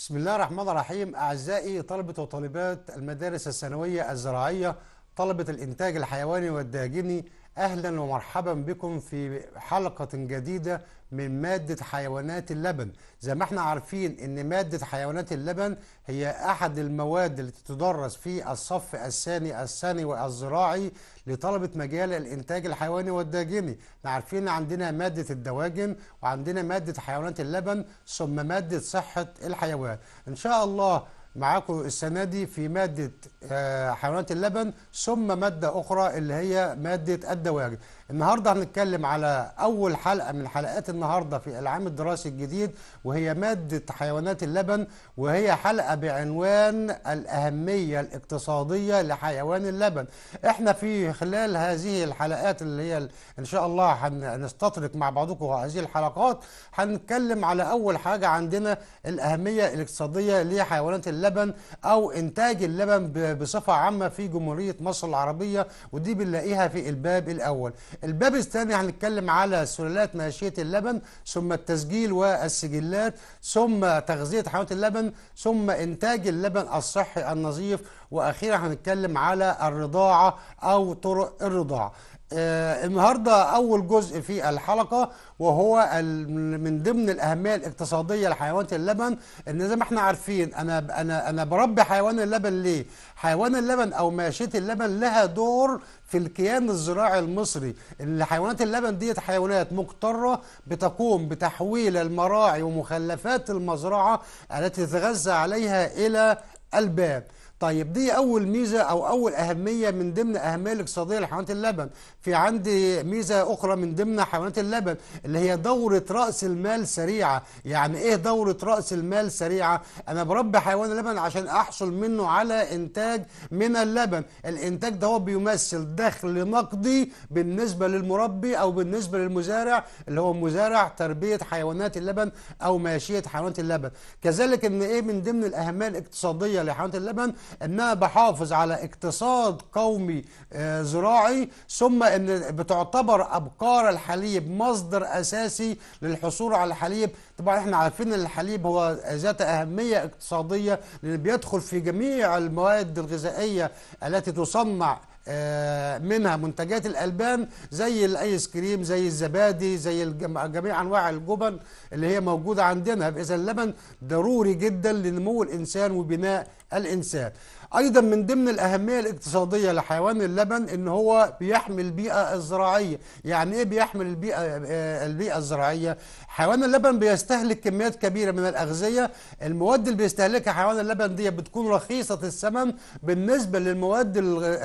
بسم الله الرحمن الرحيم أعزائي طلبة وطالبات المدارس الثانوية الزراعية طلبة الإنتاج الحيواني والداجني اهلا ومرحبا بكم في حلقه جديده من ماده حيوانات اللبن زي ما احنا عارفين ان ماده حيوانات اللبن هي احد المواد التي تدرس في الصف الثاني الثانوي الزراعي لطلبه مجال الانتاج الحيواني والداجني احنا عارفين عندنا ماده الدواجن وعندنا ماده حيوانات اللبن ثم ماده صحه الحيوان ان شاء الله معاكم السنة دي في مادة آه، حيوانات اللبن ثم مادة أخرى اللي هي مادة الدواجن النهارده هنتكلم على اول حلقه من حلقات النهارده في العام الدراسي الجديد وهي ماده حيوانات اللبن وهي حلقه بعنوان الاهميه الاقتصاديه لحيوان اللبن احنا في خلال هذه الحلقات اللي هي ان شاء الله هنستطرق مع بعضكم هذه الحلقات هنتكلم على اول حاجه عندنا الاهميه الاقتصاديه لحيوانات اللبن او انتاج اللبن بصفه عامه في جمهوريه مصر العربيه ودي بنلاقيها في الباب الاول الباب الثاني هنتكلم على سلالات ماشية اللبن ثم التسجيل والسجلات ثم تغذية حيوانات اللبن ثم إنتاج اللبن الصحي النظيف وأخيرا هنتكلم على الرضاعة أو طرق الرضاعة آه، النهارده اول جزء في الحلقه وهو من ضمن الاهميه الاقتصاديه لحيوانات اللبن ان زي ما احنا عارفين انا انا انا بربي حيوان اللبن ليه؟ حيوان اللبن او ماشيه اللبن لها دور في الكيان الزراعي المصري اللي حيوانات اللبن ديت حيوانات مقتره بتقوم بتحويل المراعي ومخلفات المزرعه التي تتغذى عليها الى البان طيب دي اول ميزه او اول اهميه من ضمن اهميه الاقتصاديه لحيوانات اللبن في عندي ميزه اخرى من ضمن حيوانات اللبن اللي هي دوره راس المال سريعه يعني ايه دوره راس المال سريعه انا بربي حيوان اللبن عشان احصل منه على انتاج من اللبن الانتاج ده هو بيمثل دخل نقدي بالنسبه للمربي او بالنسبه للمزارع اللي هو مزارع تربيه حيوانات اللبن او ماشيه حيوانات اللبن كذلك ان ايه من ضمن الاهميه الاقتصاديه لحيوانات اللبن انها بحافظ على اقتصاد قومي آه، زراعي ثم ان بتعتبر ابقار الحليب مصدر اساسي للحصول على الحليب طبعا احنا عارفين ان الحليب هو ذات اهميه اقتصاديه لان بيدخل في جميع المواد الغذائيه التي تصنع آه، منها منتجات الالبان زي الايس كريم زي الزبادي زي جميع انواع الجبن اللي هي موجوده عندنا فاذا اللبن ضروري جدا لنمو الانسان وبناء الانسان ايضا من ضمن الاهميه الاقتصاديه لحيوان اللبن ان هو بيحمي البيئه الزراعيه يعني ايه بيحمي البيئه آه، البيئه الزراعيه حيوان اللبن بيستهلك كميات كبيره من الاغذيه المواد اللي بيستهلكها حيوان اللبن دي بتكون رخيصه الثمن بالنسبه للمواد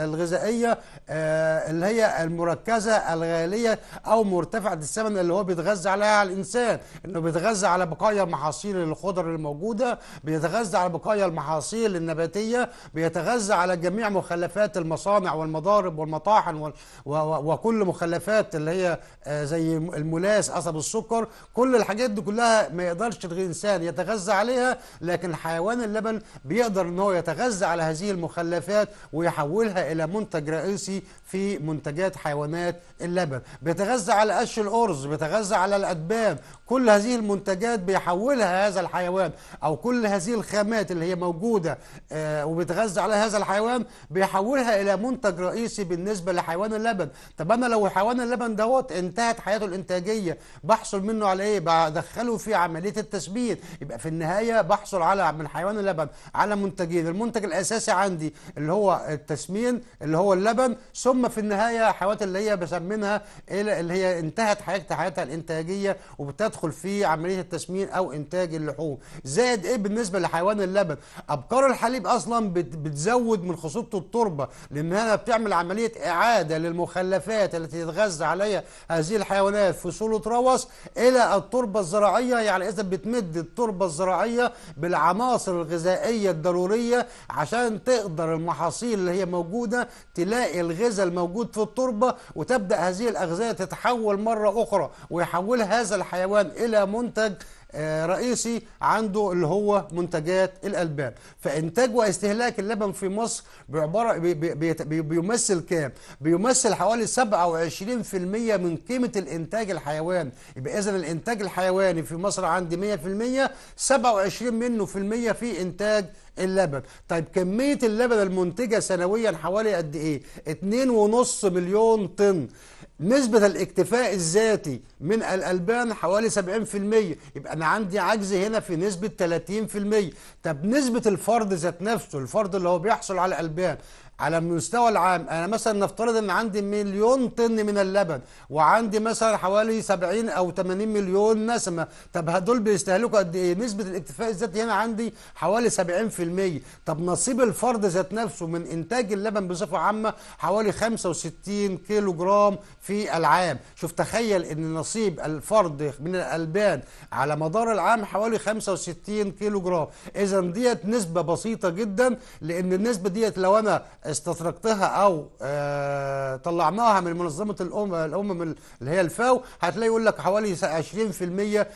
الغذائيه آه، اللي هي المركزه الغاليه او مرتفعه الثمن اللي هو بيتغذى عليها على الانسان انه بيتغذى على بقايا محاصيل الخضر الموجوده بيتغذى على بقايا المحاصيل النباتيه بيتغذى على جميع مخلفات المصانع والمضارب والمطاحن وكل مخلفات اللي هي آه، زي الملاس قصب السكر كل كل الحاجات دي كلها ما يقدرش الإنسان يتغذى عليها لكن حيوان اللبن بيقدر إن هو يتغذى على هذه المخلفات ويحولها إلى منتج رئيسي في منتجات حيوانات اللبن بيتغذى على قش الأرز بيتغذى على الادباب كل هذه المنتجات بيحولها هذا الحيوان أو كل هذه الخامات اللي هي موجودة وبتغذى آه، وبيتغذى على هذا الحيوان بيحولها إلى منتج رئيسي بالنسبة لحيوان اللبن طب أنا لو حيوان اللبن دوت انتهت حياته الإنتاجية بحصل منه على ايه بدخله في عمليه التثبيت يبقى في النهايه بحصل على من حيوان اللبن على منتجين المنتج الاساسي عندي اللي هو التسمين اللي هو اللبن ثم في النهايه حيوانات اللي هي بسمينها اللي هي انتهت حياتها حياتها الانتاجيه وبتدخل في عمليه التسمين او انتاج اللحوم زائد ايه بالنسبه لحيوان اللبن ابقار الحليب اصلا بتزود من خصوبه التربه لانها بتعمل عمليه اعاده للمخلفات التي تتغذى عليها هذه الحيوانات في صوله روس الى التربه الزراعيه يعني اذا بتمد التربه الزراعيه بالعناصر الغذائيه الضروريه عشان تقدر المحاصيل اللي هي موجوده تلاقي الغذاء الموجود في التربه وتبدا هذه الاغذيه تتحول مره اخرى ويحولها هذا الحيوان الى منتج آه، رئيسي عنده اللي هو منتجات الالبان فانتاج واستهلاك اللبن في مصر بعباره بي بي بي بيمثل كام بيمثل حوالي 27% من قيمه الانتاج الحيواني يبقى اذا الانتاج الحيواني في مصر عندي 100% 27 منه في المية في انتاج اللبن طيب كمية اللبن المنتجة سنويا حوالي قد ايه 2.5 مليون طن نسبة الاكتفاء الذاتي من الألبان حوالي 70% يبقى أنا عندي عجز هنا في نسبة 30% طب نسبة الفرد ذات نفسه الفرد اللي هو بيحصل على ألبان على المستوى العام انا مثلا نفترض ان عندي مليون طن من اللبن وعندي مثلا حوالي 70 او 80 مليون نسمه طب هدول بيستهلكوا قد ايه نسبه الاكتفاء الذاتي هنا عندي حوالي 70% طب نصيب الفرد ذات نفسه من انتاج اللبن بصفه عامه حوالي 65 كيلو جرام في العام شوف تخيل ان نصيب الفرد من الالبان على مدار العام حوالي 65 كيلو جرام اذا ديت نسبه بسيطه جدا لان النسبه ديت لو انا استطرقتها او آه، طلعناها من منظمه الامم الامم اللي هي الفاو هتلاقي يقول لك حوالي 20%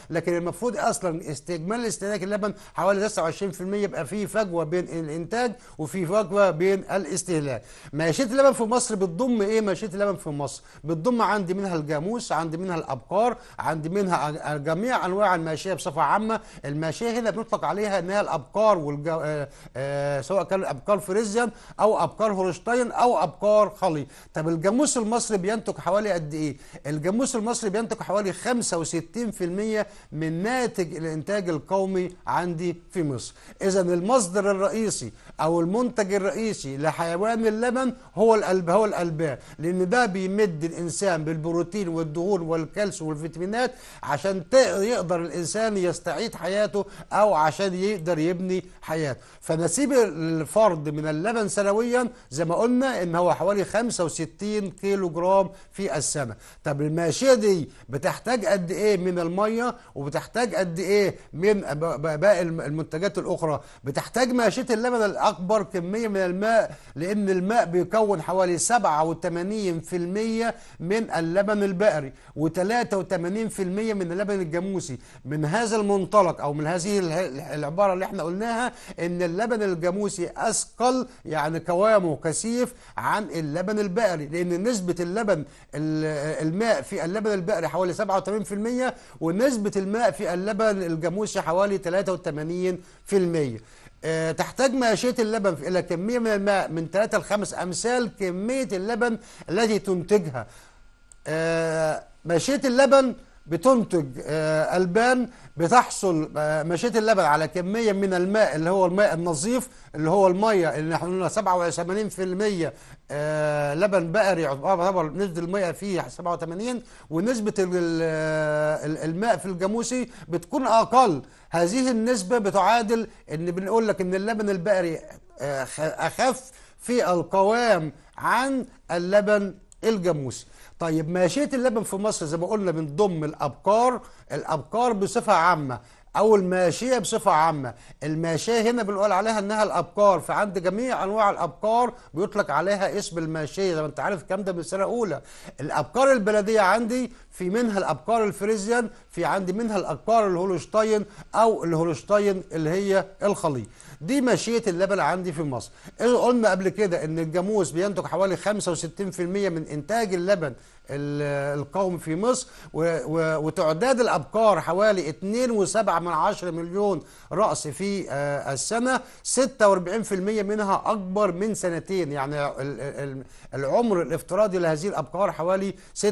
لكن المفروض اصلا استجمال استهلاك اللبن حوالي 29% يبقى في فجوه بين الانتاج وفي فجوه بين الاستهلاك ماشيه اللبن في مصر بتضم ايه ماشيه اللبن في مصر بتضم عندي منها الجاموس عندي منها الابقار عندي منها جميع انواع الماشيه بصفه عامه الماشيه هنا بنطلق عليها انها الابقار والجا... آه، آه، سواء كان الابقار فريزيا او ابقار ابقار هولشتاين او ابقار خلي طب الجاموس المصري بينتج حوالي قد ايه الجاموس المصري بينتج حوالي 65% من ناتج الانتاج القومي عندي في مصر اذا المصدر الرئيسي او المنتج الرئيسي لحيوان اللبن هو القلب هو الالبان لان ده بيمد الانسان بالبروتين والدهون والكالسيوم والفيتامينات عشان يقدر الانسان يستعيد حياته او عشان يقدر يبني حياته فنسيب الفرد من اللبن سنويا زي ما قلنا ان هو حوالي 65 كيلو جرام في السنه طب الماشيه دي بتحتاج قد ايه من الميه وبتحتاج قد ايه من باقي المنتجات الاخرى بتحتاج ماشيه اللبن أكبر كمية من الماء لأن الماء بيكون حوالي 87% من اللبن البقري و83% من اللبن الجاموسي من هذا المنطلق أو من هذه العبارة اللي احنا قلناها إن اللبن الجاموسي أثقل يعني قوامه كثيف عن اللبن البقري لأن نسبة اللبن الماء في اللبن البقري حوالي 87% ونسبة الماء في اللبن الجاموسي حوالي 83% آه، تحتاج ماشية اللبن إلى كمية من الماء من 3 ل 5 أمثال كمية اللبن التي تنتجها آه، ماشية اللبن بتنتج آه، ألبان بتحصل آه، مشية اللبن على كمية من الماء اللي هو الماء النظيف اللي هو المية اللي احنا قلنا 87% آه، لبن بقري يعتبر نسبة المية فيه 87 ونسبة الماء في الجاموسي بتكون أقل هذه النسبة بتعادل إن بنقول لك إن اللبن البقري أخف في القوام عن اللبن الجاموسي طيب ماشيه اللبن في مصر زي ما قلنا بنضم الأبقار الأبقار بصفه عامه او الماشيه بصفه عامه الماشيه هنا بنقول عليها انها الأبقار فعند جميع انواع الأبقار بيطلق عليها اسم الماشيه زي ما انت عارف الكلام ده من سنه اولى الأبقار البلديه عندي في منها الأبقار الفريزيان في عندي منها الأبقار الهولشتاين او الهولشتاين اللي هي الخليط دي ماشيه اللبن عندي في مصر إيه، قلنا قبل كده ان الجاموس بينتج حوالي 65% من انتاج اللبن القوم في مصر وتعداد الأبقار حوالي 2.7 مليون رأس في آه، السنة 46% منها أكبر من سنتين يعني العمر الافتراضي لهذه الأبقار حوالي 46%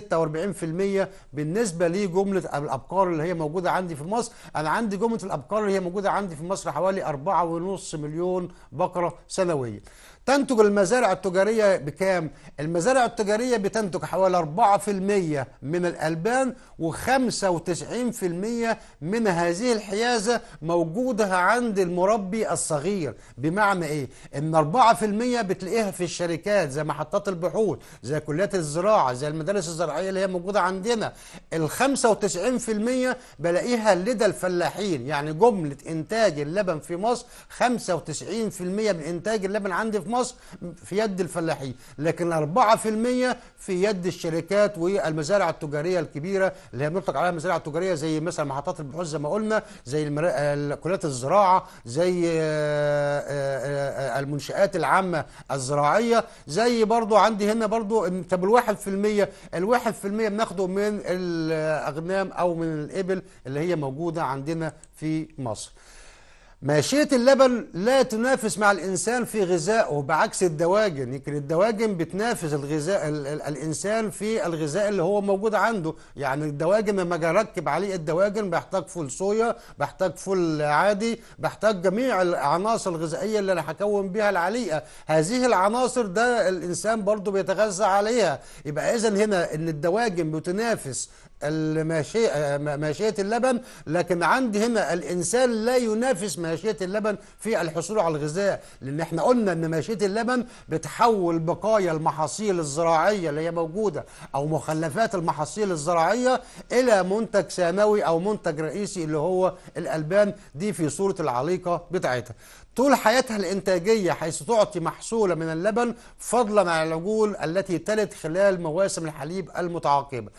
بالنسبة لجملة الأبقار اللي هي موجودة عندي في مصر أنا عندي جملة الأبقار اللي هي موجودة عندي في مصر حوالي 4.5 مليون بقرة سنويا تنتج المزارع التجارية بكام؟ المزارع التجارية بتنتج حوالي 4% من الألبان و95% من هذه الحيازة موجودة عند المربي الصغير بمعنى إيه؟ إن 4% بتلاقيها في الشركات زي محطات البحوث زي كليات الزراعة زي المدارس الزراعية اللي هي موجودة عندنا ال 95% بلاقيها لدى الفلاحين يعني جملة إنتاج اللبن في مصر 95% من إنتاج اللبن عندي في مصر مصر في يد الفلاحين لكن 4% في يد الشركات والمزارع التجارية الكبيرة اللي هي بنطلق عليها مزارع تجارية زي مثلا محطات البحوث زي ما قلنا زي كليات الزراعة زي آه، آه، آه، المنشآت العامة الزراعية زي برضو عندي هنا برضو طب ال1% ال1% بناخده من الأغنام أو من الإبل اللي هي موجودة عندنا في مصر ماشية اللبن لا تنافس مع الإنسان في غذائه بعكس الدواجن يمكن الدواجن بتنافس الغذاء ال ال الإنسان في الغذاء اللي هو موجود عنده يعني الدواجن لما أجي أركب عليه الدواجن بحتاج فول صويا بحتاج فول عادي بحتاج جميع العناصر الغذائية اللي أنا هكون بيها العليقة هذه العناصر ده الإنسان برضه بيتغذى عليها يبقى إذا هنا إن الدواجن بتنافس آه، ماشية اللبن لكن عندي هنا الإنسان لا ينافس ماشية اللبن في الحصول على الغذاء لأن احنا قلنا أن ماشية اللبن بتحول بقايا المحاصيل الزراعية اللي هي موجودة أو مخلفات المحاصيل الزراعية إلى منتج ثانوي أو منتج رئيسي اللي هو الألبان دي في صورة العليقة بتاعتها طول حياتها الإنتاجية حيث تعطي محصولة من اللبن فضلا عن العجول التي تلد خلال مواسم الحليب المتعاقبة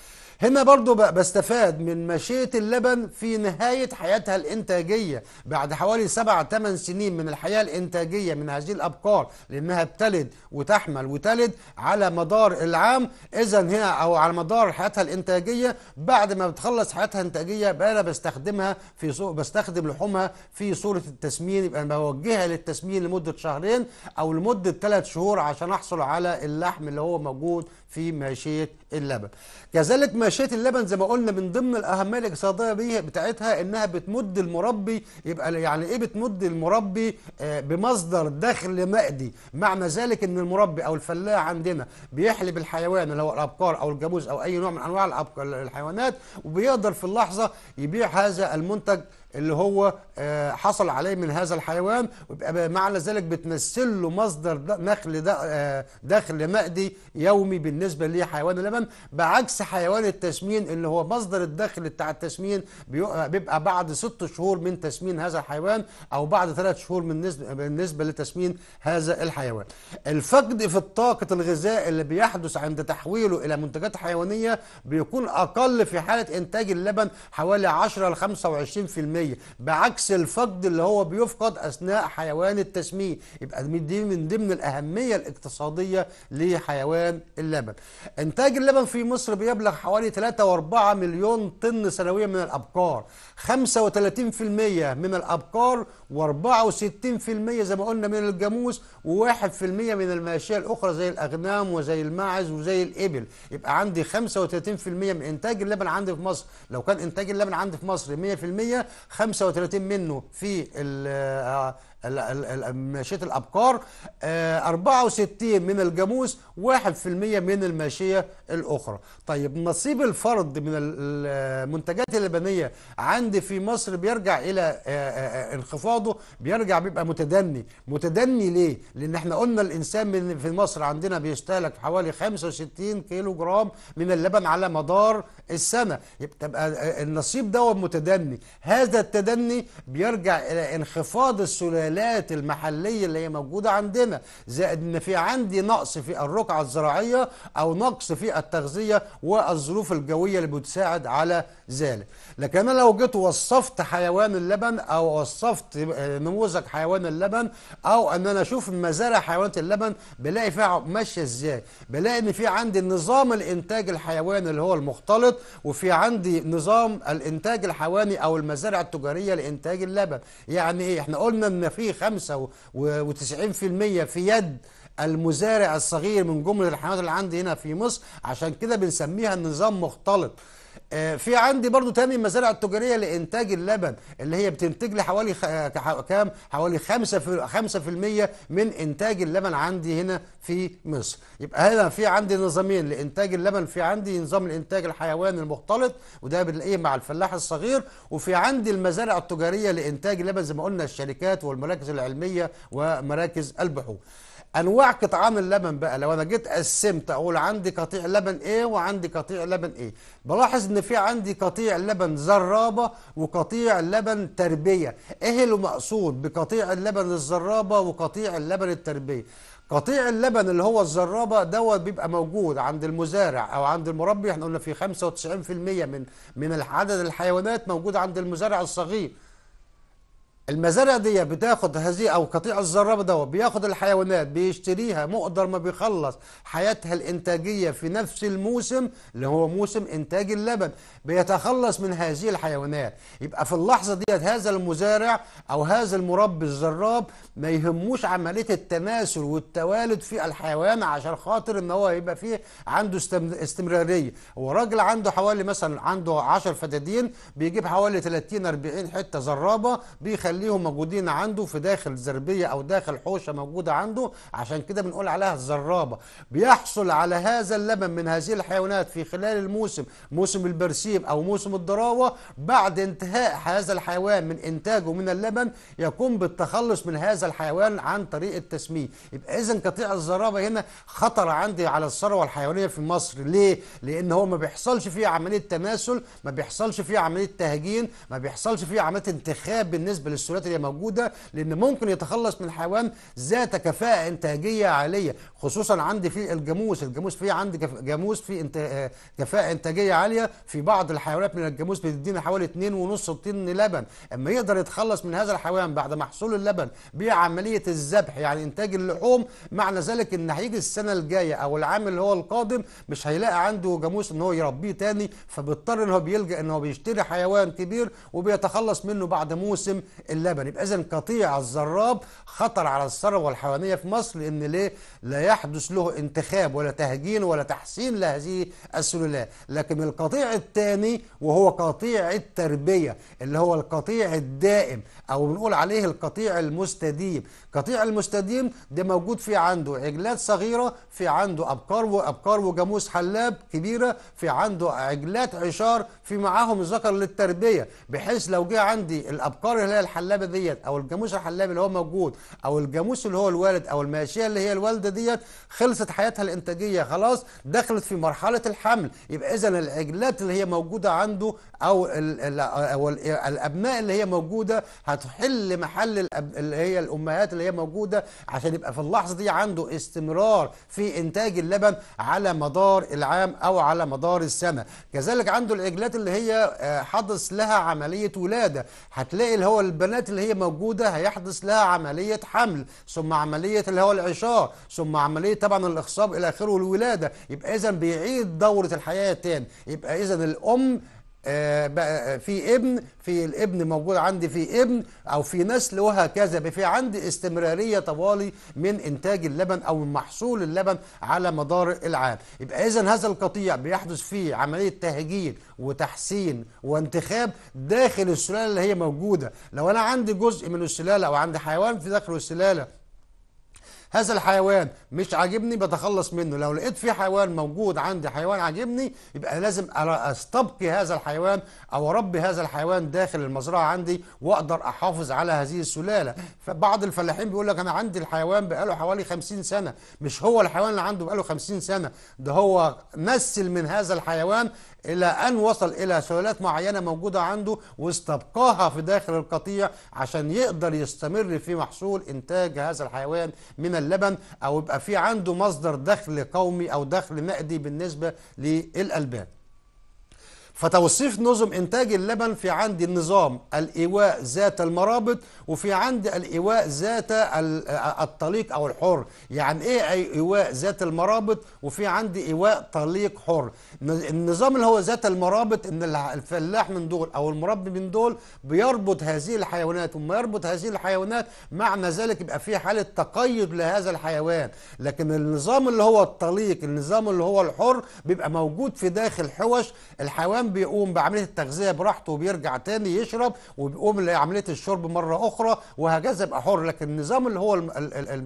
هنا برضو بستفاد من مشيئة اللبن في نهاية حياتها الإنتاجية بعد حوالي سبع ثمان سنين من الحياة الإنتاجية من هذه الأبقار لأنها بتلد وتحمل وتلد على مدار العام إذا هنا أو على مدار حياتها الإنتاجية بعد ما بتخلص حياتها الإنتاجية بقى أنا بستخدمها في صو... بستخدم لحومها في صورة التسمين يبقى أنا بوجهها للتسمين لمدة شهرين أو لمدة ثلاث شهور عشان أحصل على اللحم اللي هو موجود في ماشيه اللبن. كذلك ماشيه اللبن زي ما قلنا من ضمن الاهميه الاقتصاديه بتاعتها انها بتمد المربي يبقى يعني ايه بتمد المربي آه، بمصدر دخل مادي، معنى ذلك ان المربي او الفلاح عندنا بيحلب الحيوان اللي هو الابقار او الجاموس او اي نوع من انواع الحيوانات وبيقدر في اللحظه يبيع هذا المنتج اللي هو آه، حصل عليه من هذا الحيوان ويبقى مع ذلك بتمثل له مصدر نخل آه، دخل مادي يومي بالنسبه لحيوان اللبن بعكس حيوان التسمين اللي هو مصدر الدخل بتاع التسمين آه، بيبقى بعد ست شهور من تسمين هذا الحيوان او بعد ثلاث شهور من بالنسبه لتسمين هذا الحيوان. الفقد في الطاقه الغذاء اللي بيحدث عند تحويله الى منتجات حيوانيه بيكون اقل في حاله انتاج اللبن حوالي 10 ل 25% الجنية بعكس الفقد اللي هو بيفقد أثناء حيوان التسمية يبقى دي من ضمن الأهمية الاقتصادية لحيوان اللبن إنتاج اللبن في مصر بيبلغ حوالي 3 و4 مليون طن سنويا من الأبقار 35% من الأبقار و64% زي ما قلنا من الجاموس و1% من الماشية الأخرى زي الأغنام وزي الماعز وزي الإبل يبقى عندي 35% من إنتاج اللبن عندي في مصر لو كان إنتاج اللبن عندي في مصر 100% 35 منه في آه، ماشيه الابقار 64 آه، من الجاموس 1% من الماشيه الاخرى طيب نصيب الفرد من المنتجات اللبنيه عندي في مصر بيرجع الى آه، آه، انخفاضه بيرجع بيبقى متدني متدني ليه لان احنا قلنا الانسان من في مصر عندنا بيستهلك حوالي 65 كيلو جرام من اللبن على مدار السنه تبقى النصيب دوت متدني هذا التدني بيرجع الى انخفاض السلالات الآلات المحلية اللي هي موجودة عندنا زائد إن في عندي نقص في الرقعة الزراعية أو نقص في التغذية والظروف الجوية اللي بتساعد على ذلك لكن انا لو جيت وصفت حيوان اللبن او وصفت آه، نموذج حيوان اللبن او ان انا اشوف مزارع حيوانات اللبن بلاقي فيها ماشيه ازاي بلاقي ان في عندي نظام الانتاج الحيواني اللي هو المختلط وفي عندي نظام الانتاج الحيواني او المزارع التجاريه لانتاج اللبن يعني ايه احنا قلنا ان في 95% في يد المزارع الصغير من جمله الحيوانات اللي عندي هنا في مصر عشان كده بنسميها النظام مختلط آه، في عندي برضو تاني المزارع التجاريه لانتاج اللبن اللي هي بتنتج لي حوالي آه، كام حوالي 5 5% من انتاج اللبن عندي هنا في مصر يبقى هنا في عندي نظامين لانتاج اللبن في عندي نظام الانتاج الحيواني المختلط وده بنلاقيه مع الفلاح الصغير وفي عندي المزارع التجاريه لانتاج اللبن زي ما قلنا الشركات والمراكز العلميه ومراكز البحوث انواع قطعان اللبن بقى لو انا جيت قسمت اقول عندي قطيع لبن ايه وعندي قطيع لبن ايه بلاحظ ان في عندي قطيع لبن زرابه وقطيع لبن تربيه ايه اللي مقصود بقطيع اللبن الزرابه وقطيع اللبن التربيه قطيع اللبن اللي هو الزرابه دوت بيبقى موجود عند المزارع او عند المربي احنا قلنا في 95% من من عدد الحيوانات موجود عند المزارع الصغير المزارع دي بتاخد هذه او قطيع الزراب ده بياخد الحيوانات بيشتريها مقدر ما بيخلص حياتها الانتاجيه في نفس الموسم اللي هو موسم انتاج اللبن بيتخلص من هذه الحيوانات يبقى في اللحظه ديت هذا المزارع او هذا المربي الزراب ما يهموش عمليه التناسل والتوالد في الحيوان عشان خاطر ان هو يبقى فيه عنده استمراريه هو راجل عنده حوالي مثلا عنده 10 فدادين بيجيب حوالي 30 40 حته زرابه بيخلي يخليهم موجودين عنده في داخل زربيه او داخل حوشه موجوده عنده عشان كده بنقول عليها الزرابه بيحصل على هذا اللبن من هذه الحيوانات في خلال الموسم موسم البرسيم او موسم الضراوه بعد انتهاء هذا الحيوان من انتاجه من اللبن يقوم بالتخلص من هذا الحيوان عن طريق التسميه يبقى اذا قطيع الزرابه هنا خطر عندي على الثروه الحيوانيه في مصر ليه لان هو ما بيحصلش فيه عمليه تماثل ما بيحصلش فيه عمليه تهجين ما بيحصلش فيه عمليه انتخاب بالنسبه للس... بالسهولات اللي موجوده لان ممكن يتخلص من حيوان ذات كفاءه انتاجيه عاليه خصوصا عندي في الجاموس الجاموس في عندي جاموس في انت... كفاءه انتاجيه عاليه في بعض الحيوانات من الجاموس بتدينا حوالي 2.5 طن لبن اما يقدر يتخلص من هذا الحيوان بعد محصول اللبن بعمليه الذبح يعني انتاج اللحوم معنى ذلك ان هيجي السنه الجايه او العام اللي هو القادم مش هيلاقي عنده جاموس ان هو يربيه تاني فبيضطر ان هو بيلجا ان هو بيشتري حيوان كبير وبيتخلص منه بعد موسم اللبن يبقى اذا قطيع الزراب خطر على الثروه الحيوانيه في مصر لان ليه لا يحدث له انتخاب ولا تهجين ولا تحسين لهذه السلالات لكن القطيع الثاني وهو قطيع التربيه اللي هو القطيع الدائم او بنقول عليه القطيع المستديم قطيع المستديم ده موجود في عنده عجلات صغيره في عنده ابقار وابقار وجاموس حلاب كبيره في عنده عجلات عشار في معاهم ذكر للتربيه بحيث لو جه عندي الابقار اللي هي الحلاب الحلابه ديت او الجاموس الحلابي اللي هو موجود او الجاموس اللي هو الوالد او الماشيه اللي هي الوالده ديت خلصت حياتها الانتاجيه خلاص دخلت في مرحله الحمل يبقى اذا العجلات اللي هي موجوده عنده او او الابناء اللي هي موجوده هتحل محل اللي هي الامهات اللي هي موجوده عشان يبقى في اللحظه دي عنده استمرار في انتاج اللبن على مدار العام او على مدار السنه كذلك عنده العجلات اللي هي آه، حدث لها عمليه ولاده هتلاقي اللي هو البنات اللي هي موجودة هيحدث لها عملية حمل ثم عملية اللي هو العشاء ثم عملية طبعا الإخصاب إلى آخره والولادة يبقى إذا بيعيد دورة الحياة تاني يبقى إذا الأم آه، بقى في ابن في الابن موجود عندي في ابن او في نسل وهكذا في عندي استمراريه طوالي من انتاج اللبن او محصول اللبن على مدار العام يبقى اذا هذا القطيع بيحدث فيه عمليه تهجين وتحسين وانتخاب داخل السلاله اللي هي موجوده لو انا عندي جزء من السلاله او عندي حيوان في داخل السلاله هذا الحيوان مش عاجبني بتخلص منه لو لقيت في حيوان موجود عندي حيوان عاجبني يبقى لازم استبقي هذا الحيوان او اربي هذا الحيوان داخل المزرعه عندي واقدر احافظ على هذه السلاله فبعض الفلاحين بيقول لك انا عندي الحيوان بقاله حوالي 50 سنه مش هو الحيوان اللي عنده بقاله 50 سنه ده هو نسل من هذا الحيوان إلى أن وصل إلى سلالات معينة موجودة عنده واستبقاها في داخل القطيع عشان يقدر يستمر في محصول إنتاج هذا الحيوان من اللبن أو يبقى في عنده مصدر دخل قومي أو دخل مادي بالنسبة للألبان فتوصيف نظم إنتاج اللبن في عندي النظام الإيواء ذات المرابط وفي عندي الإيواء ذات الطليق أو الحر يعني إيه إيواء ذات المرابط وفي عندي إيواء طليق حر النظام اللي هو ذات المرابط إن الفلاح من دول أو المربي من دول بيربط هذه الحيوانات وما يربط هذه الحيوانات معنى ذلك يبقى في حالة تقيد لهذا الحيوان لكن النظام اللي هو الطليق النظام اللي هو الحر بيبقى موجود في داخل حوش الحيوان بيقوم بعمليه التغذيه براحته وبيرجع تاني يشرب وبيقوم لعمليه الشرب مره اخرى وهكذا يبقى حر لكن النظام اللي هو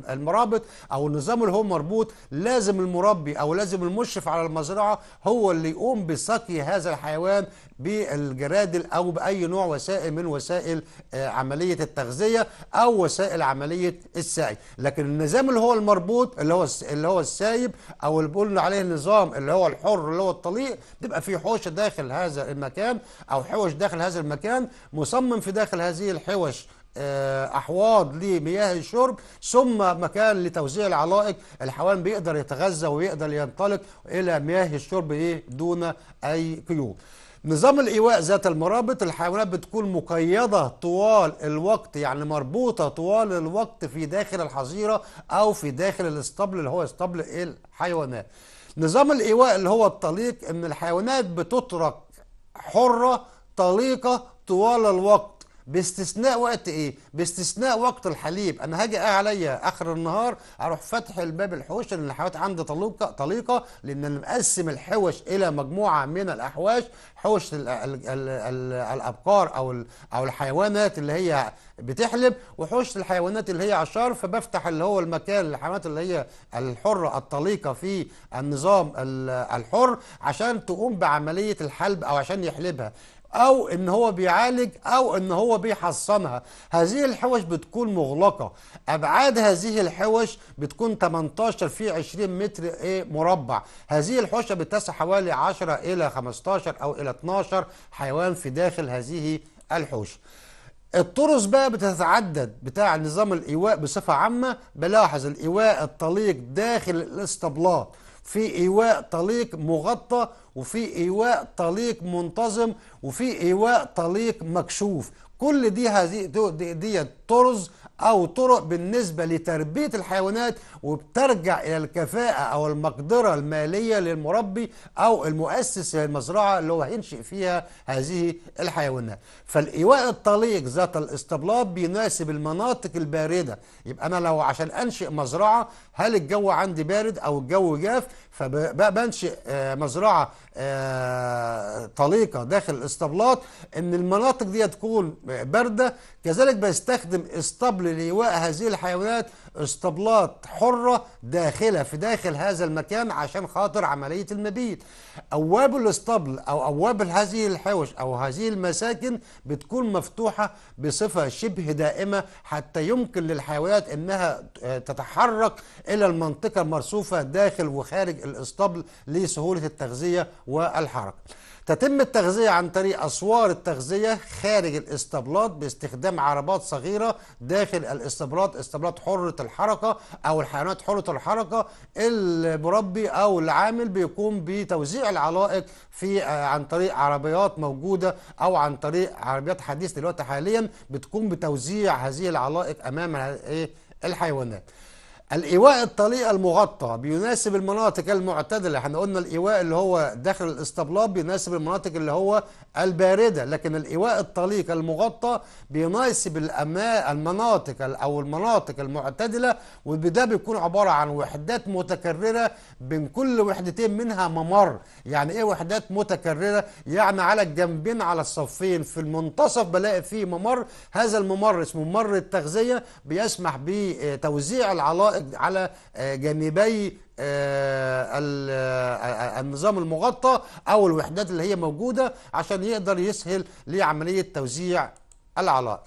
المرابط او النظام اللي هو مربوط لازم المربي او لازم المشرف على المزرعه هو اللي يقوم بسقي هذا الحيوان بالجرادل او باي نوع وسائل من وسائل آه، عمليه التغذيه او وسائل عمليه السعي لكن النظام اللي هو المربوط اللي هو اللي هو السايب او اللي بيقولوا عليه النظام اللي هو الحر اللي هو الطليق بيبقى في حوشه داخل هذا المكان أو حوش داخل هذا المكان مصمم في داخل هذه الحوش آه، احواض لمياه الشرب ثم مكان لتوزيع العلائق الحيوان بيقدر يتغذى ويقدر ينطلق الى مياه الشرب ايه دون اي قيود نظام الايواء ذات المرابط الحيوانات بتكون مقيده طوال الوقت يعني مربوطه طوال الوقت في داخل الحظيره او في داخل الاسطبل اللي هو اسطبل الحيوانات نظام الإيواء اللي هو الطليق إن الحيوانات بتترك حرة طليقة طوال الوقت باستثناء وقت ايه باستثناء وقت الحليب انا هاجي عليا اخر النهار اروح فاتح الباب الحوش لان الحوات عندي طليقه طليقه لان انا مقسم الحوش الى مجموعه من الاحواش حوش الـ الـ الـ الـ الابقار او او الحيوانات اللي هي بتحلب وحوش الحيوانات اللي هي عشار فبفتح اللي هو المكان للحيوانات اللي هي الحره الطليقه في النظام الحر عشان تقوم بعمليه الحلب او عشان يحلبها او ان هو بيعالج او ان هو بيحصنها هذه الحوش بتكون مغلقه ابعاد هذه الحوش بتكون 18 في 20 متر ايه مربع هذه الحوشه بتسع حوالي 10 الى 15 او الى 12 حيوان في داخل هذه الحوش الطرس بقى بتتعدد بتاع نظام الايواء بصفه عامه بلاحظ الايواء الطليق داخل الاسطبلات في إيواء طليق مغطى وفي إيواء طليق منتظم وفي إيواء طليق مكشوف كل دي هذه دي, دي, دي طرز أو طرق بالنسبة لتربية الحيوانات وبترجع إلى الكفاءة أو المقدرة المالية للمربي أو المؤسس للمزرعة اللي هو هينشئ فيها هذه الحيوانات فالإيواء الطليق ذات الاستبلاب بيناسب المناطق الباردة يبقى أنا لو عشان أنشئ مزرعة هل الجو عندي بارد أو الجو جاف فبنشئ آه، مزرعه آه، طليقه داخل الاسطبلات ان المناطق دي تكون بارده كذلك بستخدم اسطبل لإيواء هذه الحيوانات اسطبلات حرة داخلة في داخل هذا المكان عشان خاطر عملية المبيت أواب الاسطبل أو أواب هذه الحوش أو هذه المساكن بتكون مفتوحة بصفة شبه دائمة حتى يمكن للحيوانات أنها تتحرك إلى المنطقة المرصوفة داخل وخارج الاسطبل لسهولة التغذية والحركة تتم التغذية عن طريق أسوار التغذية خارج الاسطبلات باستخدام عربات صغيرة داخل الاسطبلات اسطبلات حرة الحركة أو الحيوانات حرة الحركة المربي أو العامل بيقوم بتوزيع العلائق في آه، عن طريق عربيات موجودة أو عن طريق عربيات حديث دلوقتي حاليا بتقوم بتوزيع هذه العلائق أمام إيه، الحيوانات الايواء الطليق المغطى بيناسب المناطق المعتدله احنا قلنا الايواء اللي هو داخل الاسطبلات بيناسب المناطق اللي هو البارده لكن الايواء الطليق المغطى بيناسب المناطق او المناطق المعتدله وده بيكون عباره عن وحدات متكرره بين كل وحدتين منها ممر يعني ايه وحدات متكرره يعني على الجنبين على الصفين في المنتصف بلاقي فيه ممر هذا الممر اسمه ممر التغذيه بيسمح بتوزيع العلائق البلد على آه، جانبي آه، آه، النظام المغطى او الوحدات اللي هي موجوده عشان يقدر يسهل لعمليه توزيع العلاء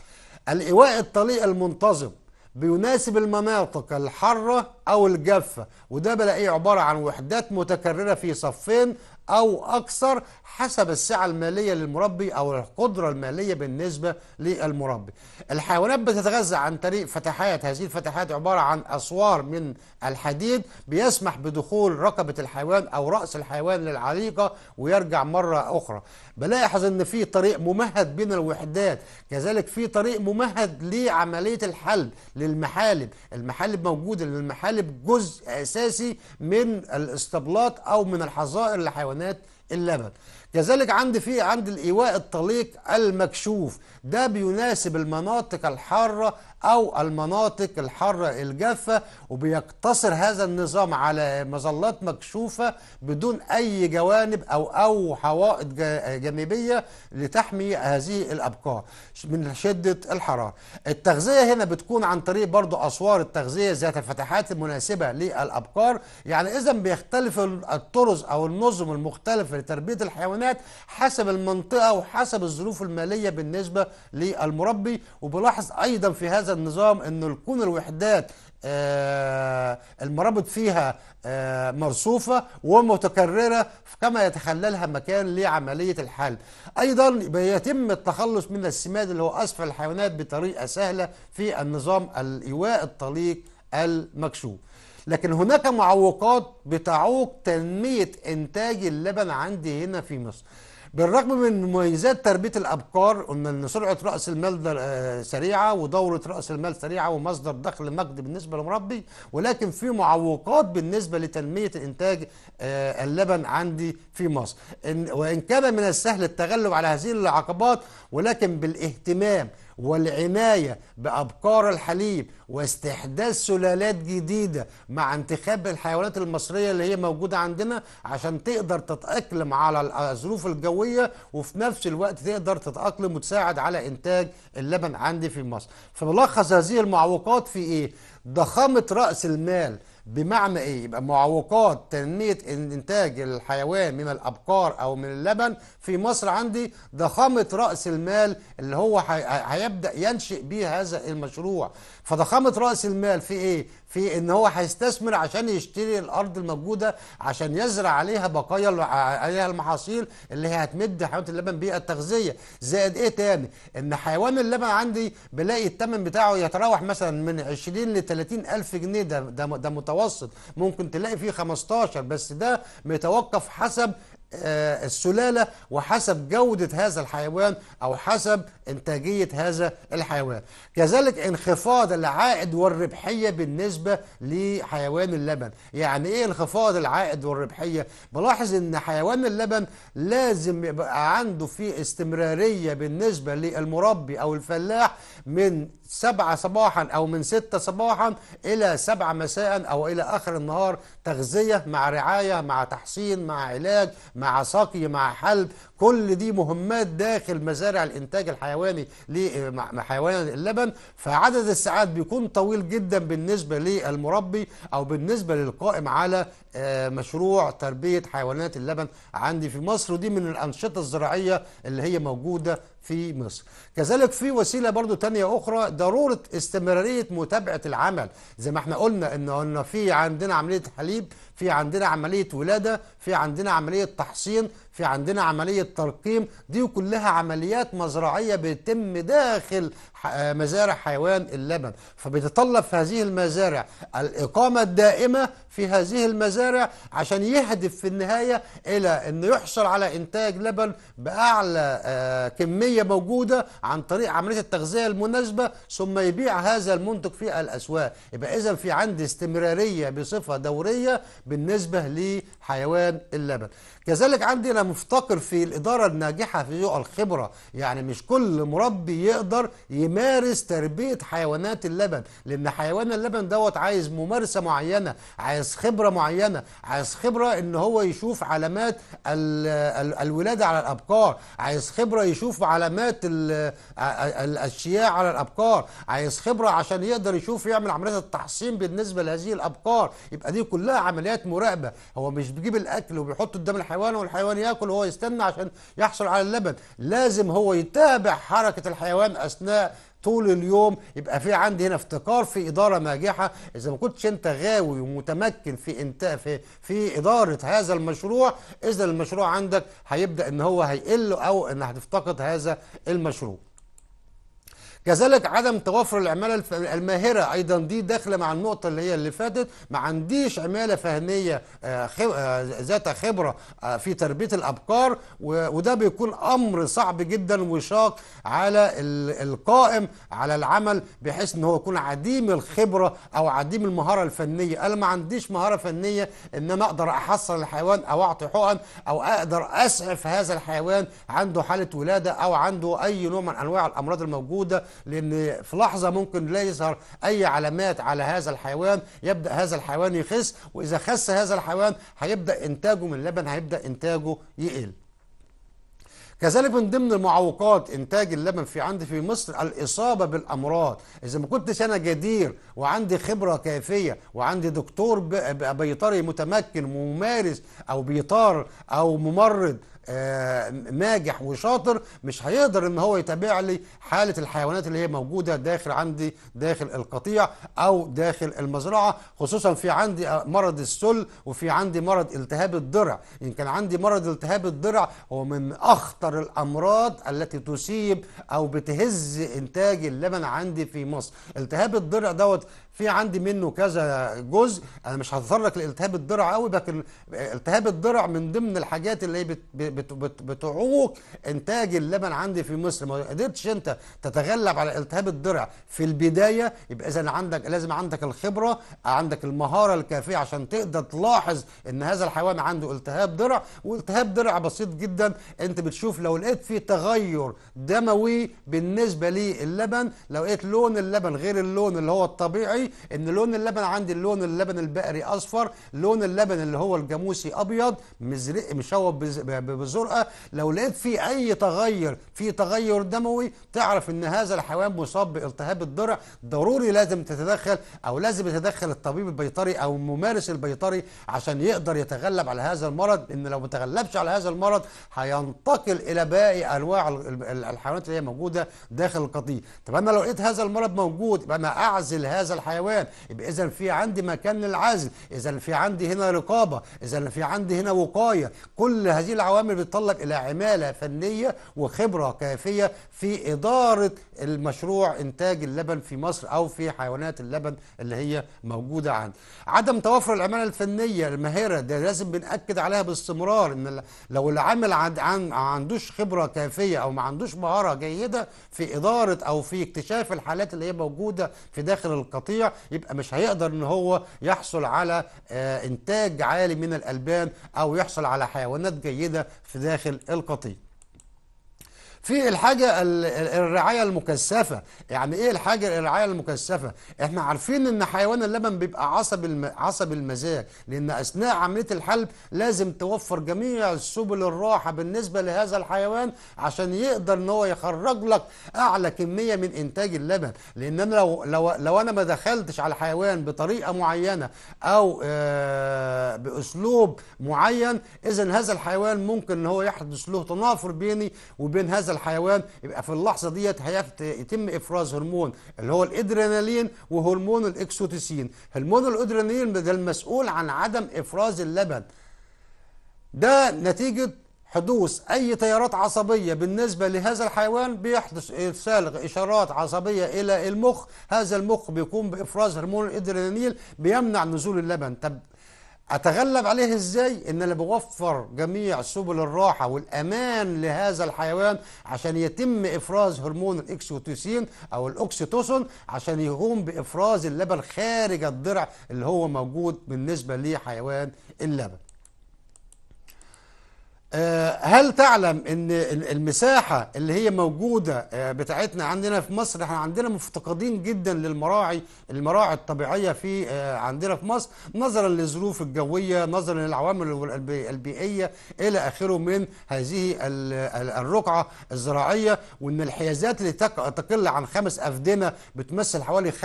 الايواء الطليق المنتظم بيناسب المناطق الحارة أو الجافة وده بلاقيه عبارة عن وحدات متكررة في صفين أو أكثر حسب السعة المالية للمربي أو القدرة المالية بالنسبة للمربي الحيوانات بتتغذى عن طريق فتحات هذه الفتحات عبارة عن أسوار من الحديد بيسمح بدخول رقبة الحيوان أو رأس الحيوان للعليقة ويرجع مرة أخرى بلاحظ إن في طريق ممهد بين الوحدات كذلك في طريق ممهد لعملية الحل للمحالب المحالب موجودة للمحالب جزء أساسي من الاسطبلات أو من الحظائر لحيوانات اللبن كذلك عندي في عند الإيواء الطليق المكشوف ده بيناسب المناطق الحارة أو المناطق الحارة الجافة وبيقتصر هذا النظام على مظلات مكشوفة بدون أي جوانب أو أو حوائط جانبية لتحمي هذه الأبقار من شدة الحرارة التغذية هنا بتكون عن طريق برضو أسوار التغذية ذات الفتحات المناسبة للأبقار يعني إذا بيختلف الطرز أو النظم المختلفة لتربية الحيوانات حسب المنطقة وحسب الظروف المالية بالنسبة للمربي وبلاحظ أيضا في هذا النظام أن الكون الوحدات آه، المرابط فيها آه، مرصوفة ومتكررة كما يتخللها مكان لعملية الحل أيضا يتم التخلص من السماد اللي هو أسفل الحيوانات بطريقة سهلة في النظام الإيواء الطليق المكشوف لكن هناك معوقات بتعوق تنمية إنتاج اللبن عندي هنا في مصر بالرغم من مميزات تربيه الابقار ان سرعه راس المال آه، سريعه ودوره راس المال سريعه ومصدر دخل نقدي بالنسبه للمربي ولكن في معوقات بالنسبه لتنميه انتاج آه، اللبن عندي في مصر وان كان من السهل التغلب على هذه العقبات ولكن بالاهتمام والعناية بأبقار الحليب واستحداث سلالات جديدة مع انتخاب الحيوانات المصرية اللي هي موجودة عندنا عشان تقدر تتأقلم على الظروف الجوية وفي نفس الوقت تقدر تتأقلم وتساعد على إنتاج اللبن عندي في مصر فملخص هذه المعوقات في إيه؟ ضخامة رأس المال بمعنى ايه يبقى معوقات تنميه انتاج الحيوان من الابقار او من اللبن في مصر عندي ضخامه راس المال اللي هو هيبدا ينشئ بيه هذا المشروع فضخامه راس المال في ايه في ان هو هيستثمر عشان يشتري الارض الموجوده عشان يزرع عليها بقايا عليها المحاصيل اللي هي هتمد حيوانات اللبن بيئه التغذيه زائد ايه تاني ان حيوان اللبن عندي بلاقي الثمن بتاعه يتراوح مثلا من 20 ل 30 الف جنيه ده ده, ده متوسط ممكن تلاقي فيه 15 بس ده متوقف حسب آه، السلاله وحسب جوده هذا الحيوان او حسب انتاجيه هذا الحيوان كذلك انخفاض العائد والربحيه بالنسبه لحيوان اللبن يعني ايه انخفاض العائد والربحيه بلاحظ ان حيوان اللبن لازم يبقى عنده في استمراريه بالنسبه للمربي او الفلاح من سبعة صباحا أو من ستة صباحا إلى سبعة مساء أو إلى آخر النهار تغذية مع رعاية مع تحصين مع علاج مع سقي مع حلب كل دي مهمات داخل مزارع الانتاج الحيواني لحيوان اللبن فعدد الساعات بيكون طويل جدا بالنسبه للمربي او بالنسبه للقائم على آه، مشروع تربيه حيوانات اللبن عندي في مصر ودي من الانشطه الزراعيه اللي هي موجوده في مصر كذلك في وسيله برضو تانية اخرى ضروره استمراريه متابعه العمل زي ما احنا قلنا ان قلنا في عندنا عمليه حليب في عندنا عملية ولادة في عندنا عملية تحصين في عندنا عملية ترقيم دي كلها عمليات مزرعية بتتم داخل آه، مزارع حيوان اللبن فبيتطلب في هذه المزارع الإقامة الدائمة في هذه المزارع عشان يهدف في النهاية إلى أنه يحصل على إنتاج لبن بأعلى آه، كمية موجودة عن طريق عملية التغذية المناسبة ثم يبيع هذا المنتج في الأسواق يبقى إذا في عندي استمرارية بصفة دورية بالنسبة لحيوان اللبن كذلك عندي انا مفتقر في الاداره الناجحه في الخبره يعني مش كل مربي يقدر يمارس تربيه حيوانات اللبن لان حيوان اللبن دوت عايز ممارسه معينه عايز خبره معينه عايز خبره ان هو يشوف علامات الولاده على الابقار عايز خبره يشوف علامات الاشياء على الابقار عايز خبره عشان يقدر يشوف يعمل عمليات التحصين بالنسبه لهذه الابقار يبقى دي كلها عمليات مراقبه هو مش بيجيب الاكل وبيحطه قدام الحيوان الحيوان والحيوان ياكل وهو يستنى عشان يحصل على اللبن لازم هو يتابع حركه الحيوان اثناء طول اليوم يبقى في عندي هنا افتقار في اداره ناجحه اذا ما كنتش انت غاوي ومتمكن في انت في في اداره هذا المشروع اذا المشروع عندك هيبدا ان هو هيقل او ان هتفتقد هذا المشروع كذلك عدم توافر العمالة الماهرة أيضا دي داخلة مع النقطة اللي هي اللي فاتت ما عنديش عمالة فهمية آه، آه، ذات خبرة آه، في تربية الأبقار وده بيكون أمر صعب جدا وشاق على القائم على العمل بحيث ان هو يكون عديم الخبرة أو عديم المهارة الفنية أنا ما عنديش مهارة فنية إن أنا أقدر أحصل الحيوان أو أعطي حقن أو أقدر أسعف هذا الحيوان عنده حالة ولادة أو عنده أي نوع من أنواع الأمراض الموجودة لأن في لحظة ممكن لا يظهر أي علامات على هذا الحيوان يبدأ هذا الحيوان يخس وإذا خس هذا الحيوان هيبدأ إنتاجه من اللبن هيبدأ إنتاجه يقل كذلك من ضمن معوقات انتاج اللبن في عندي في مصر الاصابه بالامراض اذا ما كنتش انا جدير وعندي خبره كافيه وعندي دكتور بيطري متمكن وممارس او بيطار او ممرض آه، ناجح وشاطر مش هيقدر ان هو يتابع لي حاله الحيوانات اللي هي موجوده داخل عندي داخل القطيع او داخل المزرعه خصوصا في عندي مرض السل وفي عندي مرض التهاب الضرع ان كان عندي مرض التهاب الضرع هو من اخطر الامراض التي تسيب او بتهز انتاج اللبن عندي في مصر التهاب الضرع دوت في عندي منه كذا جزء انا مش هتطرق لالتهاب الضرع قوي لكن التهاب الضرع من ضمن الحاجات اللي بت بت بت بتعوق انتاج اللبن عندي في مصر ما قدرتش انت تتغلب على التهاب الضرع في البدايه يبقى اذا عندك لازم عندك الخبره عندك المهاره الكافيه عشان تقدر تلاحظ ان هذا الحيوان عنده التهاب ضرع والتهاب ضرع بسيط جدا انت بتشوف لو لقيت في تغير دموي بالنسبه للبن لو لقيت لون اللبن غير اللون اللي هو الطبيعي ان لون اللبن عندي اللون اللبن البقري اصفر لون اللبن اللي هو الجاموسي ابيض مزرق مشوب بزرقه لو لقيت في اي تغير في تغير دموي تعرف ان هذا الحيوان مصاب بالتهاب الضرع ضروري لازم تتدخل او لازم يتدخل الطبيب البيطري او الممارس البيطري عشان يقدر يتغلب على هذا المرض ان لو ما تغلبش على هذا المرض هينتقل الى باقي انواع الحيوانات اللي هي موجوده داخل القطيع طب انا لو لقيت هذا المرض موجود يبقى انا اعزل هذا الحيوان الحيوان يبقى اذا في عندي مكان للعزل اذا في عندي هنا رقابه اذا في عندي هنا وقايه كل هذه العوامل بتطلب الى عماله فنيه وخبره كافيه في اداره المشروع انتاج اللبن في مصر او في حيوانات اللبن اللي هي موجوده عند عدم توفر العماله الفنيه الماهره ده لازم بناكد عليها باستمرار ان لو العامل عند عن عندوش خبره كافيه او ما عندوش مهاره جيده في اداره او في اكتشاف الحالات اللي هي موجوده في داخل القطيع يبقى مش هيقدر ان هو يحصل على آه، انتاج عالي من الالبان او يحصل على حيوانات جيده في داخل القطيع في الحاجة الرعاية المكثفة يعني ايه الحاجة الرعاية المكثفة احنا عارفين ان حيوان اللبن بيبقى عصب الم... عصب المزاج لان اثناء عملية الحلب لازم توفر جميع سبل الراحة بالنسبة لهذا الحيوان عشان يقدر ان هو يخرج لك اعلى كمية من انتاج اللبن لان انا لو لو, لو انا ما دخلتش على الحيوان بطريقة معينة او آه باسلوب معين اذا هذا الحيوان ممكن ان هو يحدث له تنافر بيني وبين هذا الحيوان يبقى في اللحظه ديت هيتم افراز هرمون اللي هو الادرينالين وهرمون الاكسوتوسين هرمون الادرينالين ده المسؤول عن عدم افراز اللبن ده نتيجه حدوث اي تيارات عصبيه بالنسبه لهذا الحيوان بيحدث ارسال اشارات عصبيه الى المخ هذا المخ بيقوم بافراز هرمون الادرينالين بيمنع نزول اللبن طب اتغلب عليه ازاي ان انا بوفر جميع سبل الراحه والامان لهذا الحيوان عشان يتم افراز هرمون الاكسوتوسين او الاكسيتوسون عشان يقوم بافراز اللبن خارج الضرع اللي هو موجود بالنسبه لحيوان اللبن آه، هل تعلم ان المساحة اللي هي موجودة آه، بتاعتنا عندنا في مصر احنا عندنا مفتقدين جدا للمراعي المراعي الطبيعية في آه، عندنا في مصر نظرا للظروف الجوية نظرا للعوامل البيئية الى اخره من هذه الرقعة الزراعية وان الحيازات اللي تقل عن خمس افدنة بتمثل حوالي 95%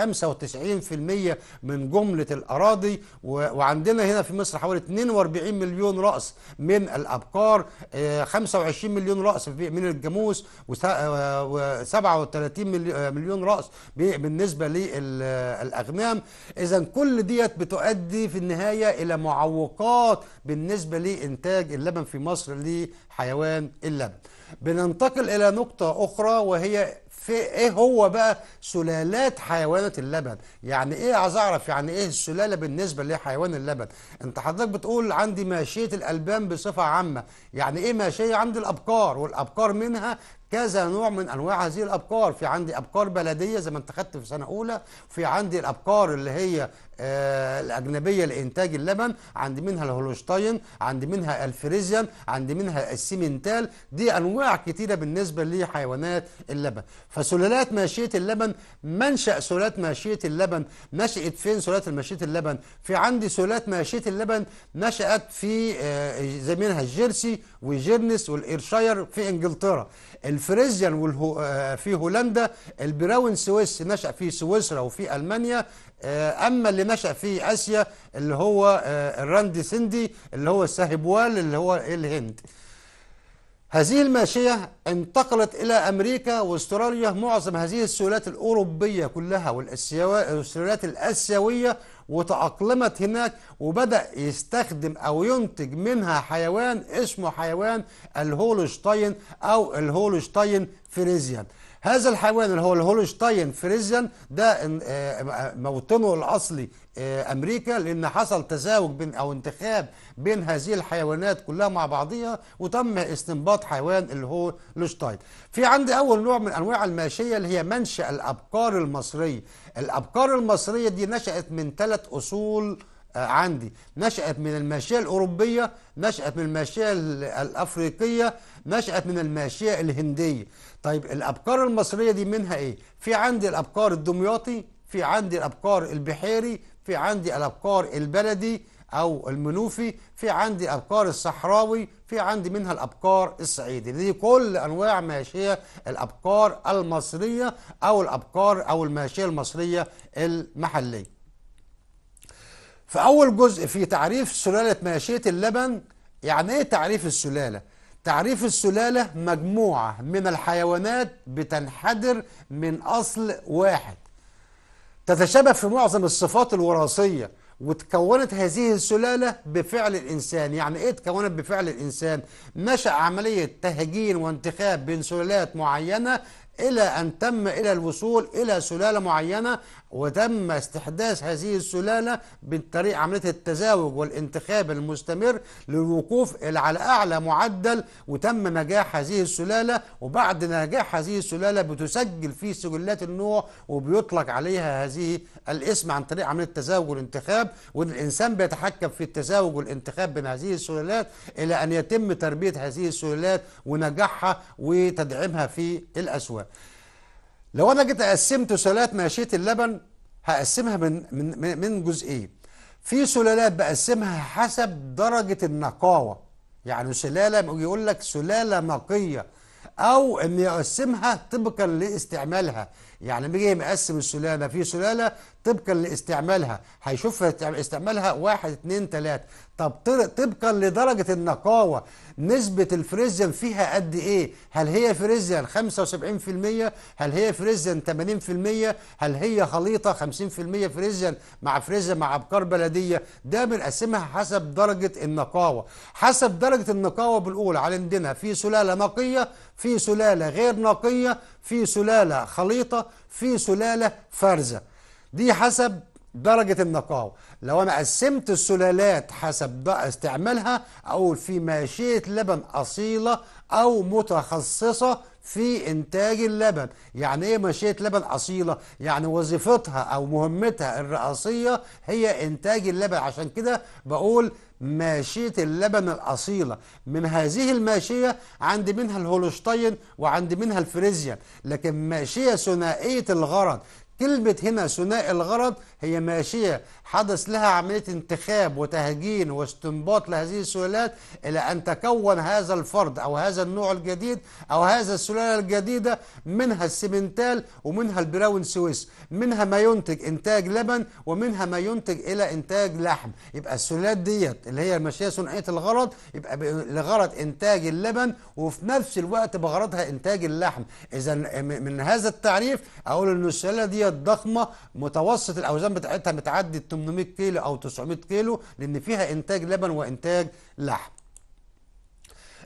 من جملة الاراضي وعندنا هنا في مصر حوالي 42 مليون رأس من الابقار دولار 25 آه، مليون رأس من الجاموس و37 آه، آه، مليون رأس بالنسبة للأغنام إذا كل ديت بتؤدي في النهاية إلى معوقات بالنسبة لإنتاج اللبن في مصر لحيوان اللبن بننتقل إلى نقطة أخرى وهي في ايه هو بقى سلالات حيوانات اللبن يعني ايه عايز اعرف يعني ايه السلاله بالنسبه لحيوان اللبن انت حضرتك بتقول عندي ماشيه الالبان بصفه عامه يعني ايه ماشيه عندي الابقار والابقار منها كذا نوع من انواع هذه الابقار في عندي ابقار بلديه زي ما انت خدت في سنه اولى في عندي الابقار اللي هي آه، الأجنبية لإنتاج اللبن عند منها الهولشتاين عند منها الفريزيان عند منها السيمنتال دي أنواع كتيرة بالنسبة لحيوانات اللبن فسلالات ماشية اللبن منشأ سلالات ماشية اللبن نشأت فين سلالات ماشية اللبن في عندي سلالات ماشية اللبن نشأت في آه، زي منها الجيرسي وجيرنس والإيرشاير في إنجلترا الفريزيان والهو آه، في هولندا البراون سويس نشأ في سويسرا وفي ألمانيا آه، أما اللي نشأ في آسيا اللي هو الراندي آه، سندي اللي هو الساهبوال اللي هو الهند هذه الماشية انتقلت إلى أمريكا واستراليا معظم هذه السلالات الأوروبية كلها والسلالات الآسيوية وتأقلمت هناك وبدأ يستخدم أو ينتج منها حيوان اسمه حيوان الهولشتاين أو الهولشتاين فريزيان هذا الحيوان اللي هو الهولشتاين فريزيان ده آه، موطنه الأصلي آه، امريكا لان حصل تزاوج بين او انتخاب بين هذه الحيوانات كلها مع بعضها وتم استنباط حيوان الهولشتاين في عندي اول نوع من انواع الماشيه اللي هي منشا الابقار المصري الأبقار المصرية دي نشأت من ثلاث أصول آه، عندي نشأت من الماشية الأوروبية نشأت من الماشية الأفريقية نشأت من الماشية الهندية طيب الأبقار المصرية دي منها إيه؟ في عندي الأبقار الدمياطي في عندي الأبقار البحيري في عندي الأبقار البلدي أو المنوفي في عندي أبقار الصحراوي في عندي منها الأبقار الصعيدي دي كل أنواع ماشية الأبقار المصرية أو الأبقار أو الماشية المصرية المحلية فأول جزء في تعريف سلالة ماشية اللبن يعني إيه تعريف السلالة؟ تعريف السلالة مجموعة من الحيوانات بتنحدر من أصل واحد تتشابه في معظم الصفات الوراثية وتكونت هذه السلالة بفعل الإنسان يعني إيه تكونت بفعل الإنسان نشأ عملية تهجين وانتخاب بين سلالات معينة إلى أن تم إلى الوصول إلى سلالة معينة وتم استحداث هذه السلالة بالطريق عملية التزاوج والانتخاب المستمر للوقوف على أعلى معدل وتم نجاح هذه السلالة وبعد نجاح هذه السلالة بتسجل في سجلات النوع وبيطلق عليها هذه الاسم عن طريق عملية التزاوج والانتخاب والإنسان بيتحكم في التزاوج والانتخاب بين هذه السلالات إلى أن يتم تربية هذه السلالات ونجاحها وتدعيمها في الأسواق لو انا جيت قسمت سلالات ماشيه اللبن هقسمها من من من جزئين في سلالات بقسمها حسب درجه النقاوه يعني سلاله يقول لك سلاله نقيه او ان يقسمها طبقا لاستعمالها يعني بيجي مقسم السلاله في سلاله طبقا لاستعمالها هيشوف استعمالها واحد اتنين تلاتة طب طبقا لدرجة النقاوة نسبة الفريزن فيها قد ايه هل هي فريزن 75% هل هي فريزن 80% هل هي خليطة 50% فريزن مع فريزن مع ابقار بلدية ده بنقسمها حسب درجة النقاوة حسب درجة النقاوة بنقول على عندنا في سلالة نقية في سلالة غير نقية في سلالة خليطة في سلالة فارزة دي حسب درجة النقاوة لو أنا قسمت السلالات حسب استعمالها أقول في ماشية لبن أصيلة أو متخصصة في إنتاج اللبن يعني إيه ماشية لبن أصيلة؟ يعني وظيفتها أو مهمتها الرئاسية هي إنتاج اللبن عشان كده بقول ماشية اللبن الأصيلة من هذه الماشية عندي منها الهولشتاين وعندي منها الفريزيان لكن ماشية ثنائية الغرض كلمة هنا ثنائي الغرض هي ماشية حدث لها عملية انتخاب وتهجين واستنباط لهذه السلالات إلى أن تكون هذا الفرد أو هذا النوع الجديد أو هذا السلالة الجديدة منها السمنتال ومنها البراون سويس منها ما ينتج إنتاج لبن ومنها ما ينتج إلى إنتاج لحم يبقى السلالات ديت اللي هي ماشية ثنائية الغرض يبقى لغرض إنتاج اللبن وفي نفس الوقت بغرضها إنتاج اللحم إذا من هذا التعريف أقول إن السلالة ديت الضخمه متوسط الاوزان بتاعتها بتعدي 800 كيلو او 900 كيلو لان فيها انتاج لبن وانتاج لحم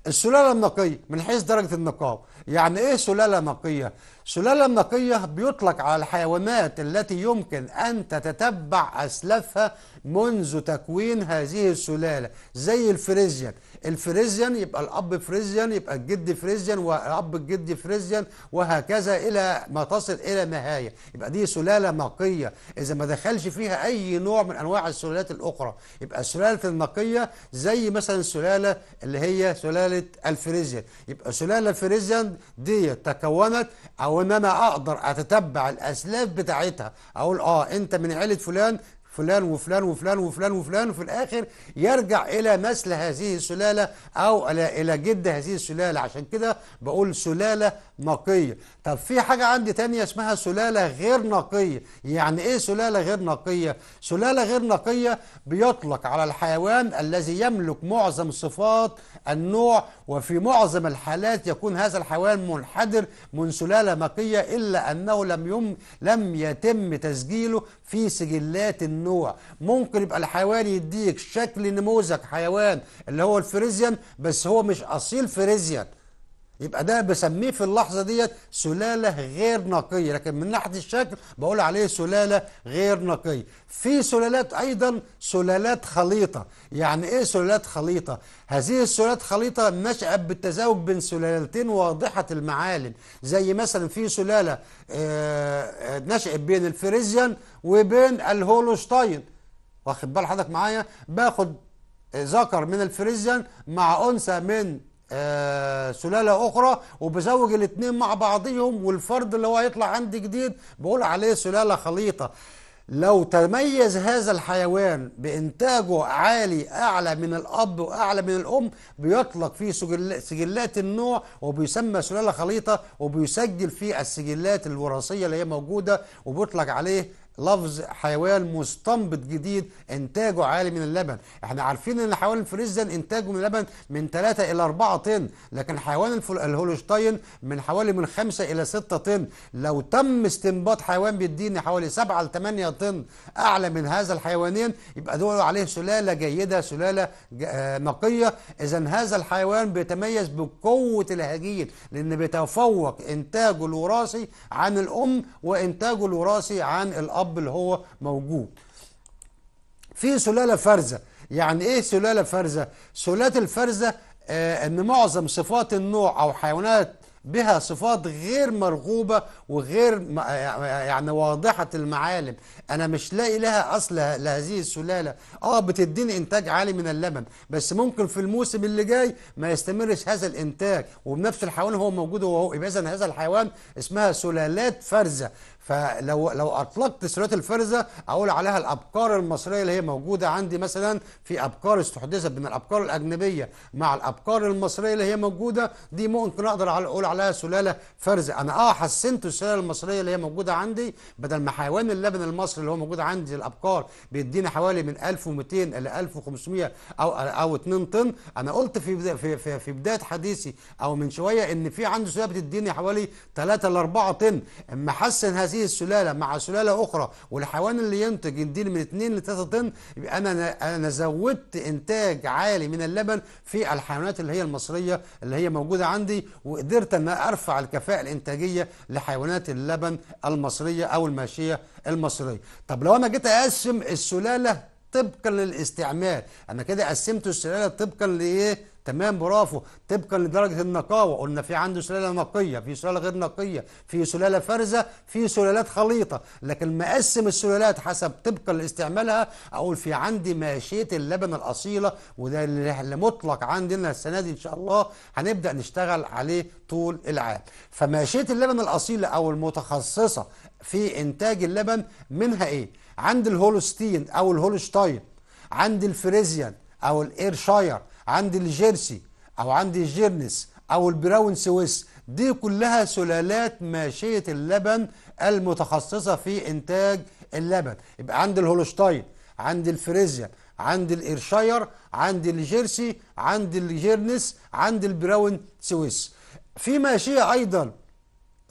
السلاله النقيه من حيث درجه النقاء يعني ايه سلاله نقيه سلالة النقية بيطلق على الحيوانات التي يمكن أن تتتبع أسلافها منذ تكوين هذه السلالة زي الفريزيان الفريزيان يبقى الأب فريزيان يبقى الجد فريزيان والأب الجد فريزيان وهكذا إلى ما تصل إلى نهاية يبقى دي سلالة نقية إذا ما دخلش فيها أي نوع من أنواع السلالات الأخرى يبقى سلالة النقية زي مثلا السلالة اللي هي سلالة الفريزيان يبقى سلالة الفريزيان دي تكونت أو او ان انا اقدر اتتبع الاسلاف بتاعتها اقول اه انت من عيله فلان فلان وفلان وفلان وفلان وفلان وفي الآخر يرجع إلى نسل هذه السلالة أو إلى جد هذه السلالة عشان كده بقول سلالة نقية طب في حاجة عندي تانية اسمها سلالة غير نقية يعني ايه سلالة غير نقية سلالة غير نقية بيطلق على الحيوان الذي يملك معظم صفات النوع وفي معظم الحالات يكون هذا الحيوان منحدر من سلالة نقية إلا أنه لم يم لم يتم تسجيله في سجلات النوع ممكن يبقى الحيوان يديك شكل نموذج حيوان اللي هو الفريزيان بس هو مش أصيل فريزيان يبقى ده بسميه في اللحظه ديت سلاله غير نقيه لكن من ناحيه الشكل بقول عليه سلاله غير نقيه في سلالات ايضا سلالات خليطه يعني ايه سلالات خليطه هذه السلالات خليطه نشات بالتزاوج بين سلالتين واضحه المعالم زي مثلا في سلاله آه، آه، نشات بين الفريزيان وبين الهولوشتاين واخد بال حضرتك معايا باخد ذكر من الفريزيان مع انثى من آه سلالة أخرى وبزوج الاثنين مع بعضهم والفرد اللي هو هيطلع عندي جديد بقول عليه سلالة خليطة لو تميز هذا الحيوان بإنتاجه عالي أعلى من الأب وأعلى من الأم بيطلق فيه سجلات النوع وبيسمى سلالة خليطة وبيسجل فيه السجلات الوراثية اللي هي موجودة وبيطلق عليه لفظ حيوان مستنبط جديد انتاجه عالي من اللبن احنا عارفين ان حيوان الفريزن انتاجه من اللبن من 3 الى 4 طن لكن حيوان الهولشتاين من حوالي من 5 الى 6 طن لو تم استنباط حيوان بيديني حوالي 7 ل 8 طن اعلى من هذا الحيوانين يبقى دول عليه سلاله جيده سلاله آه، نقيه اذا هذا الحيوان بيتميز بقوه الهجين لان بيتفوق انتاجه الوراثي عن الام وانتاجه الوراثي عن الاب الاب اللي هو موجود في سلاله فارزه يعني ايه سلاله فارزه سلاله الفارزه آه ان معظم صفات النوع او حيوانات بها صفات غير مرغوبة وغير آه، آه، يعني واضحة المعالم أنا مش لاقي لها أصل لهذه السلالة آه بتديني إنتاج عالي من اللبن بس ممكن في الموسم اللي جاي ما يستمرش هذا الإنتاج وبنفس الحيوان هو موجود وهو يبقى إذا هذا الحيوان اسمها سلالات فارزة فلو لو اطلقت سيرات الفرزه اقول عليها الابقار المصريه اللي هي موجوده عندي مثلا في ابقار استحدثت من الابقار الاجنبيه مع الابقار المصريه اللي هي موجوده دي ممكن اقدر اقول عليها سلاله فرزه انا اه حسنت السلاله المصريه اللي هي موجوده عندي بدل ما حيوان اللبن المصري اللي هو موجود عندي الابقار بيديني حوالي من 1200 الى 1500 او او 2 طن انا قلت في في في, في بدايه حديثي او من شويه ان في عندي سلاله بتديني حوالي 3 ل 4 طن اما حسن هذه هذه السلاله مع سلاله اخرى والحيوان اللي ينتج يدير من 2 ل 3 طن يبقى انا انا زودت انتاج عالي من اللبن في الحيوانات اللي هي المصريه اللي هي موجوده عندي وقدرت ان ارفع الكفاءه الانتاجيه لحيوانات اللبن المصريه او الماشيه المصريه طب لو انا جيت اقسم السلاله طبقا للاستعمال انا كده قسمت السلاله طبقا لايه تمام برافو طبقا لدرجه النقاوه قلنا في عنده سلاله نقيه في سلاله غير نقيه في سلاله فارزه في سلالات خليطه لكن مقسم السلالات حسب طبقا لاستعمالها اقول في عندي ماشيه اللبن الاصيله وده اللي مطلق عندنا السنه دي ان شاء الله هنبدا نشتغل عليه طول العام فماشيه اللبن الاصيله او المتخصصه في انتاج اللبن منها ايه عند الهولستين او الهولشتاين عند الفريزيان او الايرشاير عند الجيرسي او عند الجيرنس او البراون سويس دي كلها سلالات ماشيه اللبن المتخصصه في انتاج اللبن يبقى عند الهولشتاين عند الفريزيا عند الإيرشاير عند الجيرسي عند الجيرنس عند البراون سويس في ماشية أيضا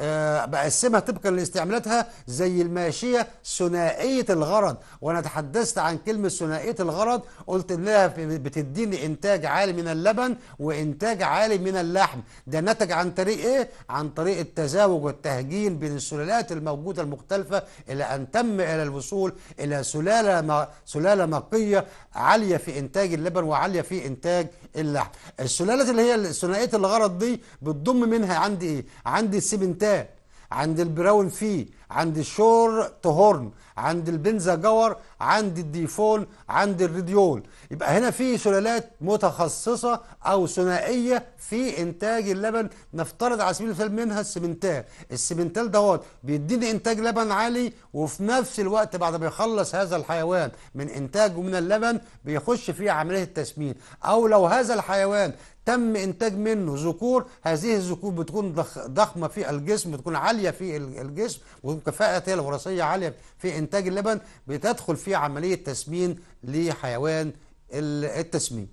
آه، بقسمها طبقا لاستعمالاتها زي الماشيه ثنائيه الغرض وانا تحدثت عن كلمه ثنائيه الغرض قلت انها بتديني انتاج عالي من اللبن وانتاج عالي من اللحم ده نتج عن طريق ايه عن طريق التزاوج والتهجين بين السلالات الموجوده المختلفه الى ان تم الى الوصول الى سلاله ما سلاله نقيه عاليه في انتاج اللبن وعاليه في انتاج اللحم السلالات اللي هي ثنائيه الغرض دي بتضم منها عندي ايه عندي السمنتات الكتاب عند البراون في عند الشور تهورن عند البنزا جور عند الديفول عند الريديول يبقى هنا في سلالات متخصصة أو ثنائية في إنتاج اللبن نفترض على سبيل المثال منها السمنتال السمنتال دوت بيديني إنتاج لبن عالي وفي نفس الوقت بعد ما يخلص هذا الحيوان من إنتاجه من اللبن بيخش في عملية التسمين أو لو هذا الحيوان تم إنتاج منه ذكور هذه الذكور بتكون ضخمة في الجسم بتكون عالية في الجسم وكفاءتها الوراثية عالية في إنتاج اللبن بتدخل في عملية تسمين لحيوان التسمين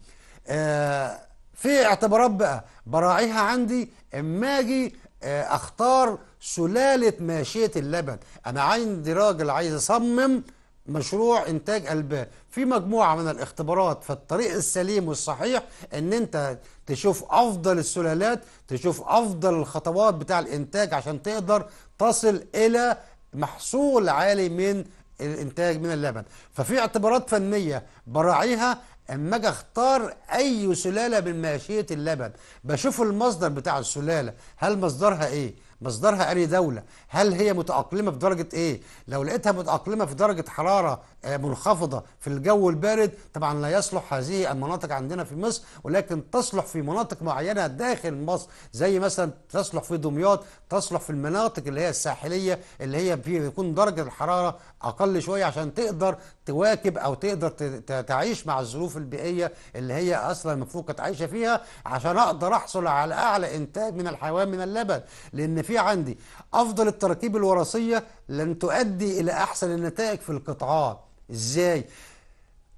آه، في اعتبارات بقى براعيها عندي اما اجي آه، اختار سلاله ماشيه اللبن انا عندي راجل عايز اصمم مشروع انتاج البان في مجموعه من الاختبارات فالطريق السليم والصحيح ان انت تشوف افضل السلالات تشوف افضل الخطوات بتاع الانتاج عشان تقدر تصل الى محصول عالي من الانتاج من اللبن ففي اعتبارات فنيه براعيها اما اجي اختار اي سلاله من ماشيه اللبن بشوف المصدر بتاع السلاله هل مصدرها ايه مصدرها أي دولة هل هي متأقلمة في درجة إيه لو لقيتها متأقلمة في درجة حرارة آه، منخفضة في الجو البارد طبعا لا يصلح هذه المناطق عندنا في مصر ولكن تصلح في مناطق معينة داخل مصر زي مثلا تصلح في دمياط تصلح في المناطق اللي هي الساحلية اللي هي بيكون درجة الحرارة أقل شوية عشان تقدر تواكب أو تقدر تعيش مع الظروف البيئية اللي هي أصلا المفروض كانت عايشة فيها عشان أقدر أحصل على أعلى إنتاج من الحيوان من اللبن لأن في في عندي أفضل التراكيب الوراثية لن تؤدي إلى أحسن النتائج في القطاعات إزاي؟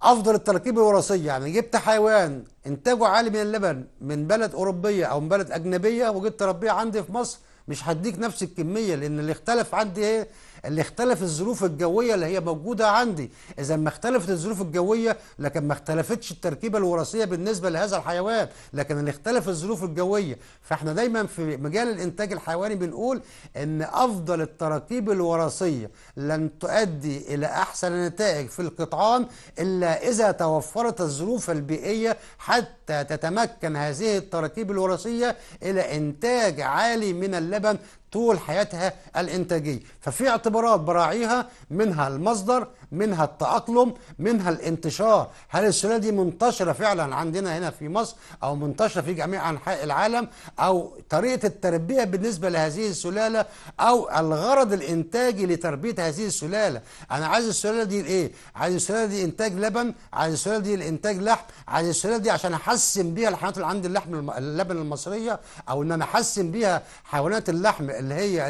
افضل التراكيب الوراثيه يعني جبت حيوان انتاجه عالي من اللبن من بلد اوروبيه او من بلد اجنبيه وجيت تربيه عندي في مصر مش هديك نفس الكميه لان اللي اختلف عندي ايه اللي اختلف الظروف الجويه اللي هي موجوده عندي اذا ما اختلفت الظروف الجويه لكن ما اختلفتش التركيبه الوراثيه بالنسبه لهذا الحيوان لكن اللي اختلف الظروف الجويه فاحنا دايما في مجال الانتاج الحيواني بنقول ان افضل التراكيب الوراثيه لن تؤدي الى احسن نتائج في القطعان الا اذا توفرت الظروف البيئيه حتى تتمكن هذه التراكيب الوراثيه الى انتاج عالي من اللبن طول حياتها الانتاجيه ففي اعتبارات براعيها منها المصدر منها التأقلم منها الانتشار هل السلالة دي منتشرة فعلا عندنا هنا في مصر أو منتشرة في جميع أنحاء العالم أو طريقة التربية بالنسبة لهذه السلالة أو الغرض الإنتاجي لتربية هذه السلالة أنا عايز السلالة دي لإيه؟ عايز السلالة دي إنتاج لبن عايز السلالة دي الإنتاج لحم عايز السلالة دي عشان أحسن بيها الحيوانات اللي عندي اللحم اللبن المصرية أو إن أنا أحسن بيها حيوانات اللحم اللي هي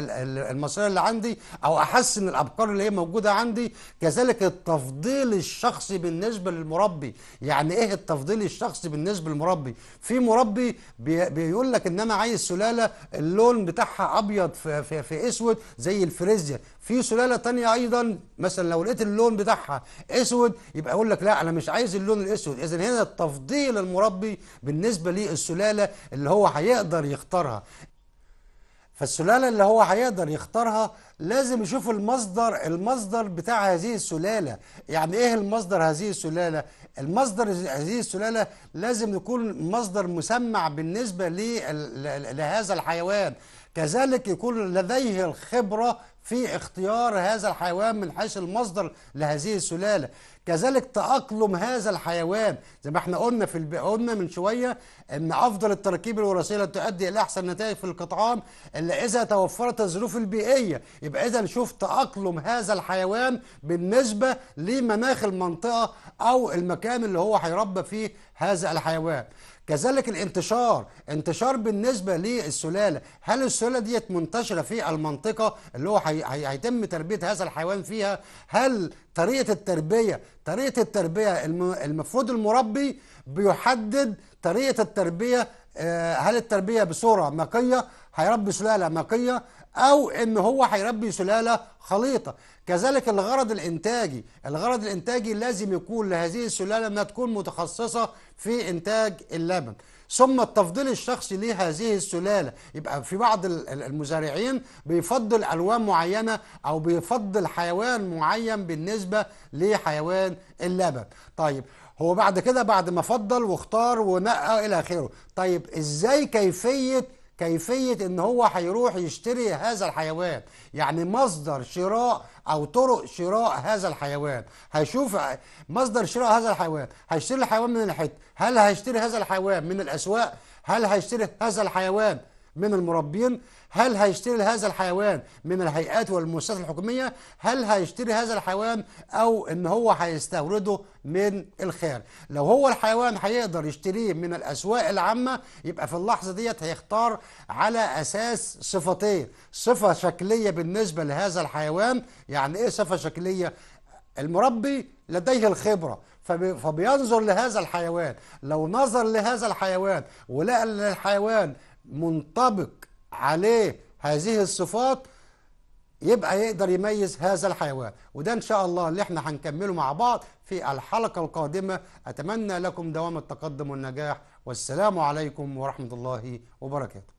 المصرية اللي عندي أو أحسن الأبقار اللي هي موجودة عندي كذلك لك ايه التفضيل الشخصي بالنسبه للمربي يعني ايه التفضيل الشخصي بالنسبه للمربي في مربي بيقول لك ان انا عايز سلاله اللون بتاعها ابيض في, في, في اسود زي الفريزيا في سلاله تانية ايضا مثلا لو لقيت اللون بتاعها اسود يبقى يقول لك لا انا مش عايز اللون الاسود اذا هنا التفضيل المربي بالنسبه للسلاله اللي هو هيقدر يختارها فالسلالة اللي هو هيقدر يختارها لازم يشوف المصدر المصدر بتاع هذه السلالة يعني ايه المصدر هذه السلالة المصدر هذه السلالة لازم يكون مصدر مسمع بالنسبة لهذا الحيوان كذلك يكون لديه الخبرة في اختيار هذا الحيوان من حيث المصدر لهذه السلالة كذلك تأقلم هذا الحيوان زي ما احنا قلنا في الب... قلنا من شوية أن أفضل التراكيب الوراثية التي تؤدي إلى أحسن نتائج في القطعان إلا إذا توفرت الظروف البيئية يبقى إذا نشوف تأقلم هذا الحيوان بالنسبة لمناخ المنطقة أو المكان اللي هو هيربى فيه هذا الحيوان كذلك الانتشار انتشار بالنسبة للسلالة هل السلالة ديت منتشرة في المنطقة اللي هو هيتم تربية هذا الحيوان فيها هل طريقة التربية طريقة التربية المفروض المربي بيحدد طريقه التربيه آه، هل التربيه بصوره نقيه هيربي سلاله نقيه او ان هو هيربي سلاله خليطه كذلك الغرض الانتاجي الغرض الانتاجي لازم يكون لهذه السلاله انها تكون متخصصه في انتاج اللبن ثم التفضيل الشخصي لهذه السلاله يبقى في بعض المزارعين بيفضل الوان معينه او بيفضل حيوان معين بالنسبه لحيوان اللبن طيب هو بعد كده بعد ما فضل واختار ونقى الى اخره طيب ازاي كيفيه كيفيه ان هو هيروح يشتري هذا الحيوان يعني مصدر شراء او طرق شراء هذا الحيوان هيشوف مصدر شراء هذا الحيوان هيشتري الحيوان من الحته هل هيشتري هذا الحيوان من الاسواق هل هيشتري هذا الحيوان من المربين هل هيشتري هذا الحيوان من الهيئات والمؤسسات الحكومية هل هيشتري هذا الحيوان أو إن هو هيستورده من الخارج لو هو الحيوان هيقدر يشتريه من الأسواق العامة يبقى في اللحظة ديت هيختار على أساس صفتين صفة شكلية بالنسبة لهذا الحيوان يعني إيه صفة شكلية المربي لديه الخبرة فبينظر لهذا الحيوان لو نظر لهذا الحيوان ولقى الحيوان منطبق عليه هذه الصفات يبقى يقدر يميز هذا الحيوان وده ان شاء الله اللي احنا هنكمله مع بعض في الحلقه القادمه اتمنى لكم دوام التقدم والنجاح والسلام عليكم ورحمه الله وبركاته